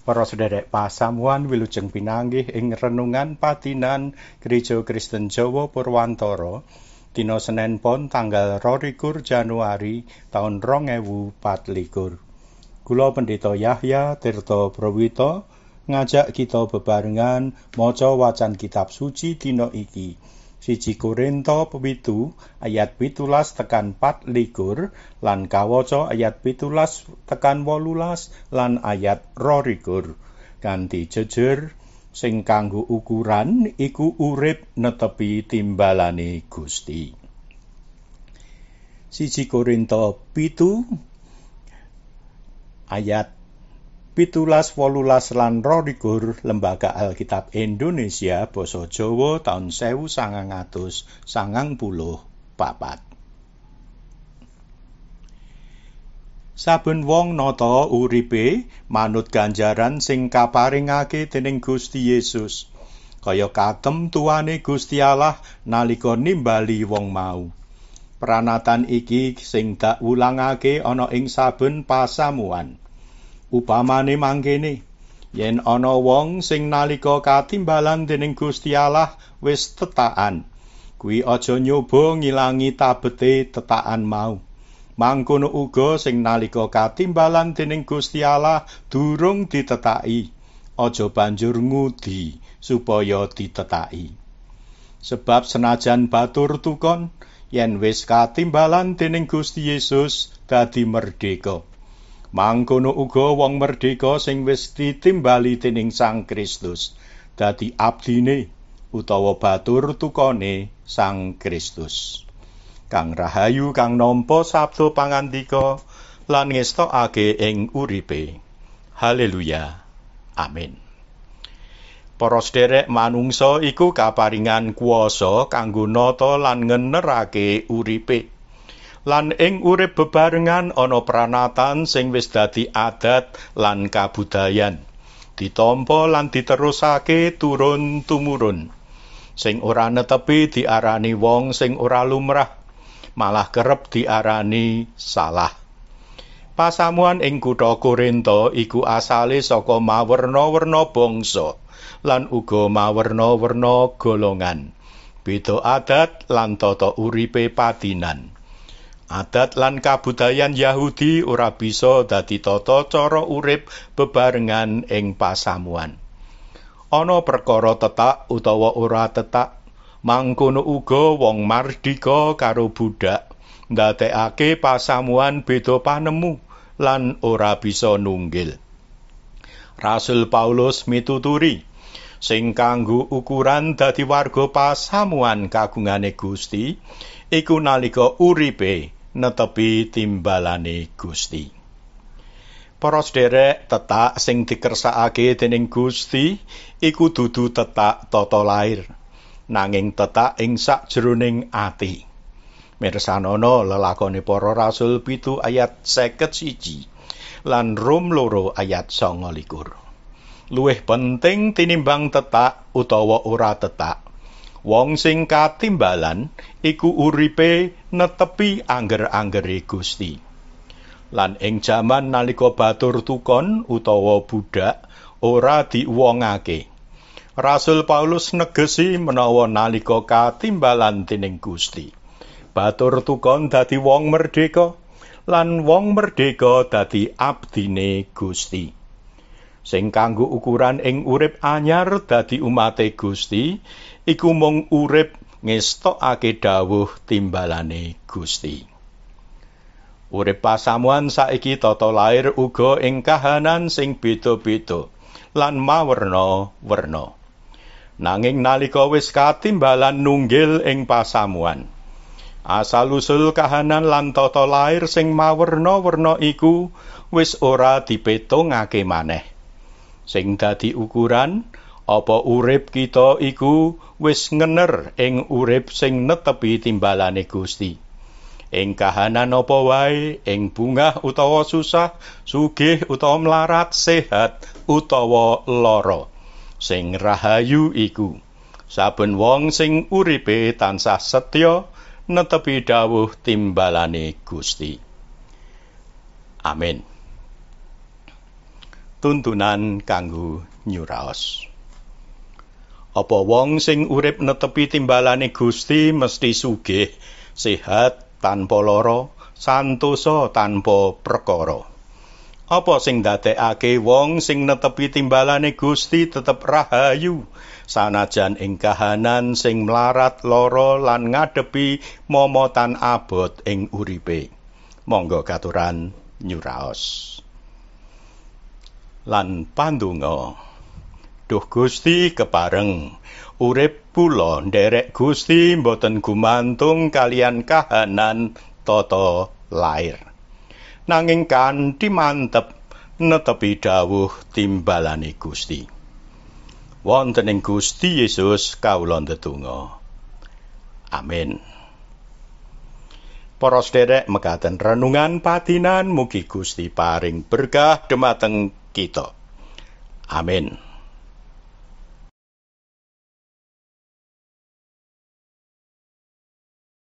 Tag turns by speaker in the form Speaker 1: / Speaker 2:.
Speaker 1: Para sederek pasamuan wilujeng pinanggih ing renungan patinan Gereja Kristen Jawa Purwantoro Dino Senin Pon tanggal 22 Januari tahun 2024. Kula Pendeta Yahya Tirta Prawito ngajak kita bebarengan maca wacan kitab suci dina iki. siji Korinto pitu ayat pitulas tekan pat likur lan kawaca ayat pitulas tekan wolulas lan ayat rorikur ganti jejer sing kanggo ukuran iku urip netepi timbalane Gusti siji Korinto pitu ayat pitulas wolulas lan rolikur lembaga Alkitab Indonesia basa Jawa tahun sewu sangang atus sangang puluh Saben wong nata uripe manut ganjaran sing kaparingake dening Gusti Yesus kaya katem tuane Gusti Allah nalika nimbali wong mau. Pranatan iki sing dak wulangake ana ing saben pasamuan. upamane mangkene yen ana wong sing nalika katimbalan dening Gusti Allah wis tetaan kuwi aja nyoba ngilangi tabete tetaan mau mangkono uga sing nalika katimbalan dening Gusti Allah durung ditetaki aja banjur ngudi supaya ditetaki sebab senajan batur tukon yen wis katimbalan dening Gusti Yesus dadi merdeka mangkono uga wong merdeka sing wis ditimbali dening Sang Kristus dadi abdine utawa batur tukane Sang Kristus. Kang Rahayu kang nampa sabdo pangandika lan ngestokake ing uripe. Haleluya. Amin. Para sederek manungsa iku kaparingan kuasa kanggo nata lan ngenerake uripe. lan ing urip bebarengan ana pranatan sing wis dadi adat lan kabudayan ditampa lan diterusake turun tumurun sing ora netepi diarani wong sing ora lumrah malah kerep diarani salah pasamuan ing kutha Korinto iku asale saka mawerna-werna bangsa lan uga mawerna-werna golongan beda adat lan tata uripe padinan Adat lan kabudayan Yahudi ora bisa dadi tata cara urip bebarengan ing pasamuan. Ana perkara tetak utawa ora tetak, mangkono uga wong mardika karo budak ndadekake pasamuan beda panemu lan ora bisa nunggil. Rasul Paulus mituturi sing kanggo ukuran dadi warga pasamuan kagungane Gusti iku nalika uripe netepi timbalane Gusti. Para sederek tetak sing dikersakake dening Gusti iku dudu tetak tata lair nanging tetak ing sakjroning ati. Mirsanana lelakone para rasul 7 ayat 51 lan Rum 2 ayat 29. Luwih penting tinimbang tetak utawa ora tetak wong sing katimbalan iku uripe netepi angger-anggere Gusti. Lan ing jaman nalika batur tukon utawa budak ora diuwongake. Rasul Paulus negesi menawa nalika katimbalan tining Gusti. Batur tukon dadi wong merdeka lan wong merdeka dadi abdine Gusti. sing ukuran ing urip anyar dadi umate Gusti iku mung urip ngestokake dawuh timbalane Gusti Urip pasamuan saiki tata lair uga ing kahanan sing beda-beda lan mawerna-werna Nanging nalika wis katimbalan nunggil ing pasamuan asal usul kahanan lan tata lair sing mawerna-werna iku wis ora dipetungake maneh sing dadi ukuran apa urip kita iku wis ngener ing urip sing netepi timbalane Gusti ing kahanan apa wae ing bungah utawa susah sugih utawa mlarat sehat utawa lara sing rahayu iku saben wong sing uripe tansah setya netepi dawuh timbalane Gusti amin tuntunan kanggo nyuraos. Apa wong sing urip netepi timbalane Gusti mesti sugih, sehat tanpa lara, santosa tanpa perkara. Apa sing dadekake wong sing netepi timbalane Gusti tetep rahayu sanajan ing kahanan sing mlarat lara lan ngadepi momotan abot ing uripe. Monggo katuran nyuraos. lan pandonga duh Gusti kepareng urip kula nderek Gusti mboten gumantung kalian kahanan tata lair nanging kanthi mantep netepi dawuh timbalane Gusti wonten ing Gusti Yesus kawula ndedonga amin Para sederek megaten renungan patinan mugi Gusti paring berkah dhumateng Quito. Amén.